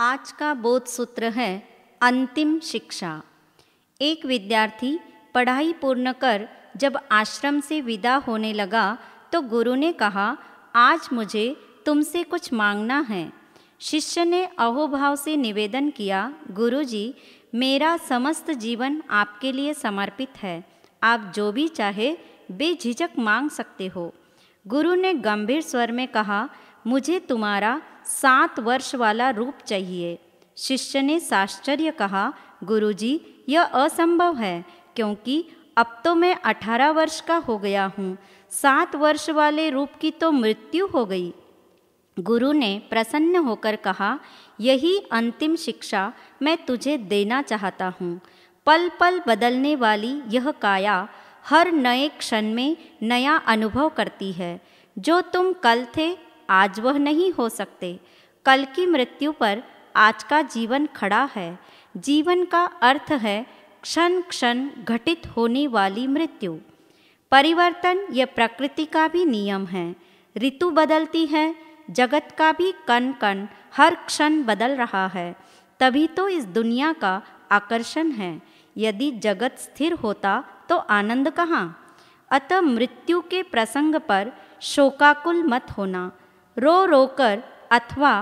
आज का बोध सूत्र है अंतिम शिक्षा एक विद्यार्थी पढ़ाई पूर्ण कर जब आश्रम से विदा होने लगा तो गुरु ने कहा आज मुझे तुमसे कुछ मांगना है शिष्य ने अहोभाव से निवेदन किया गुरु जी मेरा समस्त जीवन आपके लिए समर्पित है आप जो भी चाहे बेझिझक मांग सकते हो गुरु ने गंभीर स्वर में कहा मुझे तुम्हारा सात वर्ष वाला रूप चाहिए शिष्य ने साश्चर्य कहा गुरुजी यह असंभव है क्योंकि अब तो मैं अठारह वर्ष का हो गया हूँ सात वर्ष वाले रूप की तो मृत्यु हो गई गुरु ने प्रसन्न होकर कहा यही अंतिम शिक्षा मैं तुझे देना चाहता हूँ पल पल बदलने वाली यह काया हर नए क्षण में नया अनुभव करती है जो तुम कल थे आज वह नहीं हो सकते कल की मृत्यु पर आज का जीवन खड़ा है जीवन का अर्थ है क्षण क्षण घटित होने वाली मृत्यु परिवर्तन यह प्रकृति का भी नियम है ऋतु बदलती है जगत का भी कण कण हर क्षण बदल रहा है तभी तो इस दुनिया का आकर्षण है यदि जगत स्थिर होता तो आनंद कहाँ अतः मृत्यु के प्रसंग पर शोकाकुल मत होना रो रो कर अथवा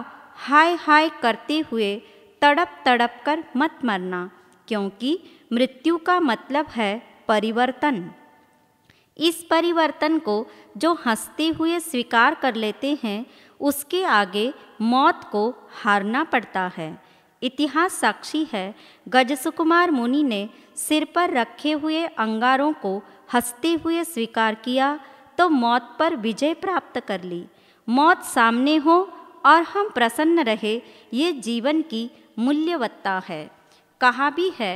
हाय हाय करते हुए तड़प तड़प कर मत मरना क्योंकि मृत्यु का मतलब है परिवर्तन इस परिवर्तन को जो हंसते हुए स्वीकार कर लेते हैं उसके आगे मौत को हारना पड़ता है इतिहास साक्षी है गजसुकुमार मुनि ने सिर पर रखे हुए अंगारों को हंसते हुए स्वीकार किया तो मौत पर विजय प्राप्त कर ली मौत सामने हो और हम प्रसन्न रहे ये जीवन की मूल्यवत्ता है कहा भी है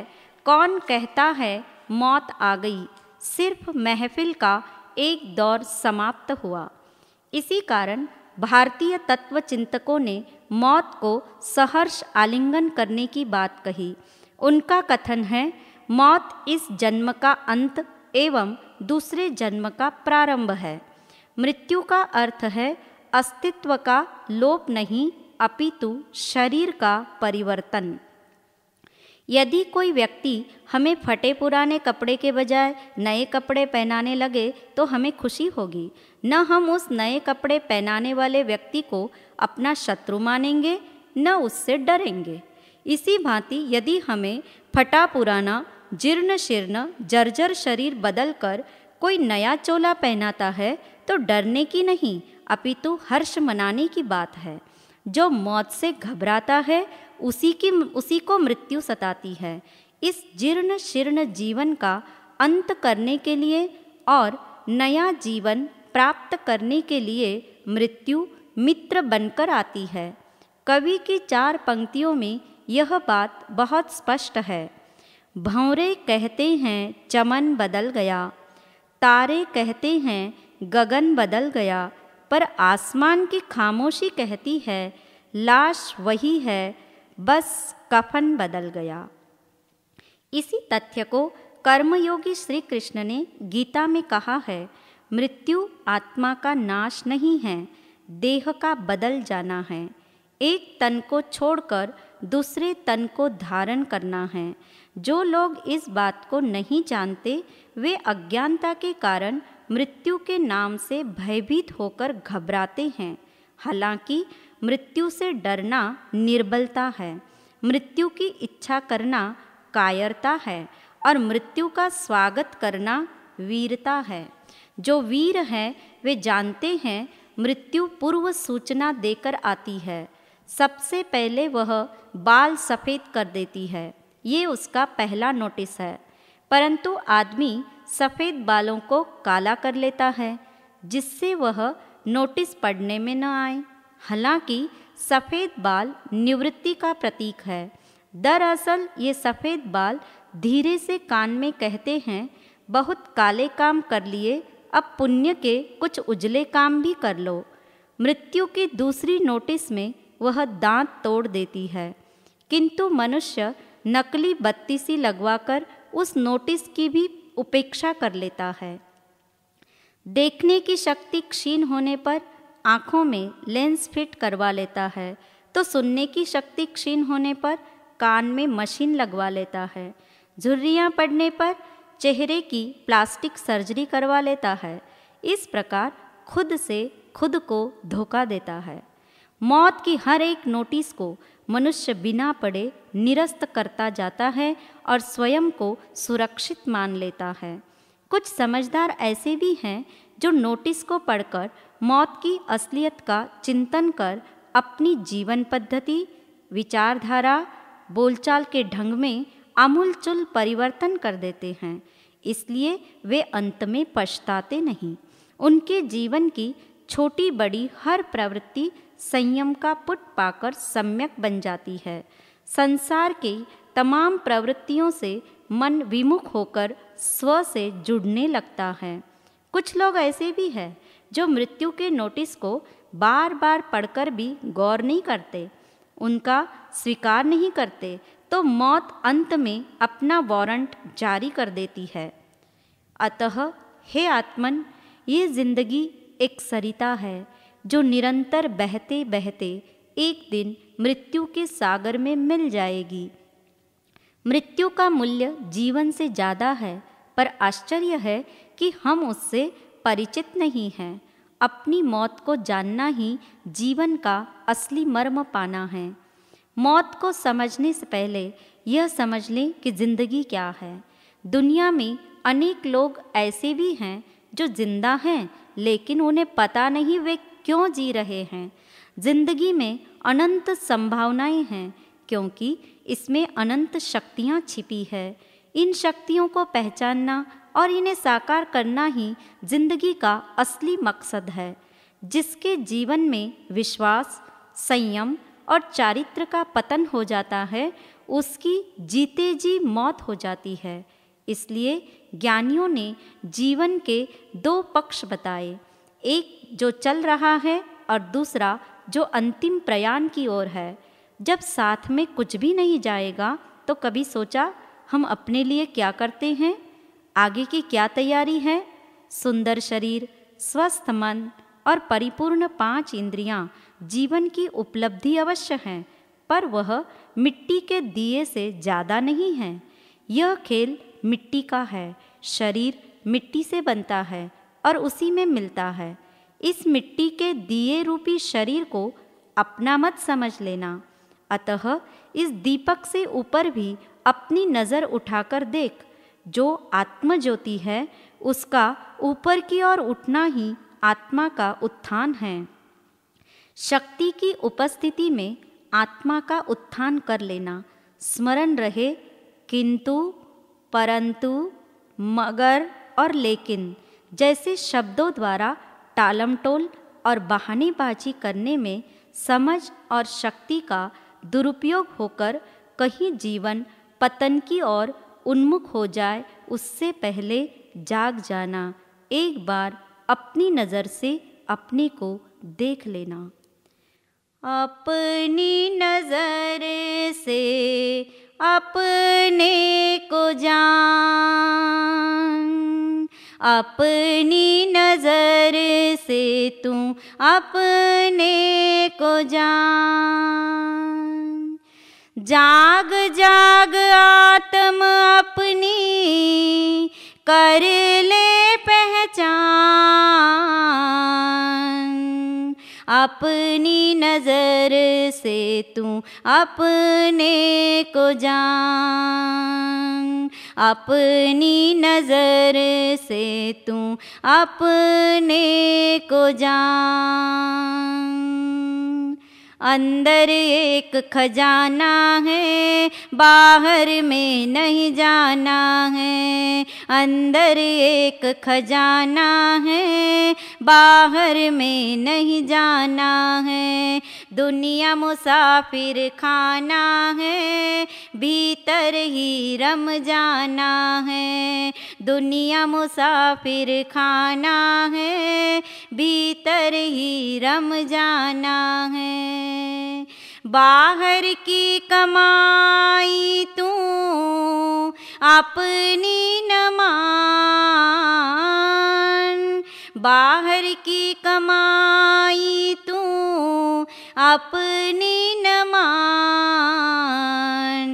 कौन कहता है मौत आ गई सिर्फ महफिल का एक दौर समाप्त हुआ इसी कारण भारतीय तत्व चिंतकों ने मौत को सहर्ष आलिंगन करने की बात कही उनका कथन है मौत इस जन्म का अंत एवं दूसरे जन्म का प्रारंभ है मृत्यु का अर्थ है अस्तित्व का लोप नहीं अपितु शरीर का परिवर्तन यदि कोई व्यक्ति हमें फटे पुराने कपड़े के बजाय नए कपड़े पहनाने लगे तो हमें खुशी होगी न हम उस नए कपड़े पहनाने वाले व्यक्ति को अपना शत्रु मानेंगे न उससे डरेंगे इसी भांति यदि हमें फटा पुराना जीर्ण शीर्ण जर्जर शरीर बदलकर कोई नया चोला पहनाता है तो डरने की नहीं अपितु तो हर्ष मनाने की बात है जो मौत से घबराता है उसी की उसी को मृत्यु सताती है इस जीर्ण शीर्ण जीवन का अंत करने के लिए और नया जीवन प्राप्त करने के लिए मृत्यु मित्र बनकर आती है कवि की चार पंक्तियों में यह बात बहुत स्पष्ट है भौरे कहते हैं चमन बदल गया तारे कहते हैं गगन बदल गया पर आसमान की खामोशी कहती है लाश वही है बस कफन बदल गया इसी तथ्य को कर्मयोगी श्री कृष्ण ने गीता में कहा है मृत्यु आत्मा का नाश नहीं है देह का बदल जाना है एक तन को छोड़कर दूसरे तन को धारण करना है जो लोग इस बात को नहीं जानते वे अज्ञानता के कारण मृत्यु के नाम से भयभीत होकर घबराते हैं हालांकि मृत्यु से डरना निर्बलता है मृत्यु की इच्छा करना कायरता है और मृत्यु का स्वागत करना वीरता है जो वीर हैं वे जानते हैं मृत्यु पूर्व सूचना देकर आती है सबसे पहले वह बाल सफ़ेद कर देती है ये उसका पहला नोटिस है परंतु आदमी सफ़ेद बालों को काला कर लेता है जिससे वह नोटिस पढ़ने में न आए हालांकि सफ़ेद बाल निवृत्ति का प्रतीक है दरअसल ये सफ़ेद बाल धीरे से कान में कहते हैं बहुत काले काम कर लिए अब पुण्य के कुछ उजले काम भी कर लो मृत्यु की दूसरी नोटिस में वह दांत तोड़ देती है किंतु मनुष्य नकली बत्तीसी लगवाकर उस नोटिस की भी उपेक्षा कर लेता है देखने की शक्ति क्षीण होने पर आँखों में लेंस फिट करवा लेता है तो सुनने की शक्ति क्षीण होने पर कान में मशीन लगवा लेता है झुर्रियाँ पड़ने पर चेहरे की प्लास्टिक सर्जरी करवा लेता है इस प्रकार खुद से खुद को धोखा देता है मौत की हर एक नोटिस को मनुष्य बिना पड़े निरस्त करता जाता है और स्वयं को सुरक्षित मान लेता है कुछ समझदार ऐसे भी हैं जो नोटिस को पढ़कर मौत की असलियत का चिंतन कर अपनी जीवन पद्धति विचारधारा बोलचाल के ढंग में आमूलचूल परिवर्तन कर देते हैं इसलिए वे अंत में पछताते नहीं उनके जीवन की छोटी बड़ी हर प्रवृत्ति संयम का पुट पाकर सम्यक बन जाती है संसार की तमाम प्रवृत्तियों से मन विमुख होकर स्व से जुड़ने लगता है कुछ लोग ऐसे भी हैं जो मृत्यु के नोटिस को बार बार पढ़कर भी गौर नहीं करते उनका स्वीकार नहीं करते तो मौत अंत में अपना वारंट जारी कर देती है अतः हे आत्मन ये जिंदगी एक सरिता है जो निरंतर बहते बहते एक दिन मृत्यु के सागर में मिल जाएगी मृत्यु का मूल्य जीवन से ज़्यादा है पर आश्चर्य है कि हम उससे परिचित नहीं हैं अपनी मौत को जानना ही जीवन का असली मर्म पाना है मौत को समझने से पहले यह समझ लें कि ज़िंदगी क्या है दुनिया में अनेक लोग ऐसे भी हैं जो जिंदा हैं लेकिन उन्हें पता नहीं वे क्यों जी रहे हैं जिंदगी में अनंत संभावनाएं हैं क्योंकि इसमें अनंत शक्तियाँ छिपी है इन शक्तियों को पहचानना और इन्हें साकार करना ही जिंदगी का असली मकसद है जिसके जीवन में विश्वास संयम और चारित्र का पतन हो जाता है उसकी जीते जी मौत हो जाती है इसलिए ज्ञानियों ने जीवन के दो पक्ष बताए एक जो चल रहा है और दूसरा जो अंतिम प्रयाण की ओर है जब साथ में कुछ भी नहीं जाएगा तो कभी सोचा हम अपने लिए क्या करते हैं आगे की क्या तैयारी है सुंदर शरीर स्वस्थ मन और परिपूर्ण पांच इंद्रियां जीवन की उपलब्धि अवश्य हैं पर वह मिट्टी के दिए से ज़्यादा नहीं हैं यह खेल मिट्टी का है शरीर मिट्टी से बनता है और उसी में मिलता है इस मिट्टी के दिए रूपी शरीर को अपना मत समझ लेना अतः इस दीपक से ऊपर भी अपनी नज़र उठाकर देख जो आत्मज्योति है उसका ऊपर की ओर उठना ही आत्मा का उत्थान है शक्ति की उपस्थिति में आत्मा का उत्थान कर लेना स्मरण रहे किंतु परंतु मगर और लेकिन जैसे शब्दों द्वारा टालमटोल और बहानेबाजी करने में समझ और शक्ति का दुरुपयोग होकर कहीं जीवन पतन की ओर उन्मुख हो जाए उससे पहले जाग जाना एक बार अपनी नज़र से अपने को देख लेना अपनी नज़र से अपने को जान अपनी नज़र से तू अपने को जान जाग जाग आत्म अपनी कर अपनी नज़र से तू अपने को जान अपनी नज़र से तू अपने को जान अंदर एक खजाना है बाहर में नहीं जाना है अंदर एक खजाना है बाहर में नहीं जाना है दुनिया मुसाफिर खाना है भीतर ही रम जाना है दुनिया मुसाफिर खाना है भीतर ही रम जाना है बाहर की कमाई तू अपनी नमान बाहर की कमाई तू अपनी नमान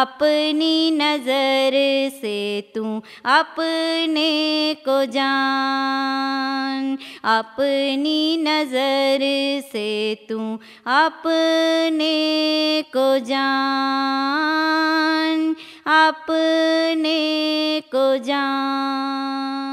अपनी नज़र से तू अपने को जान अपनी नज़र से तू अपने को जान अपने को जान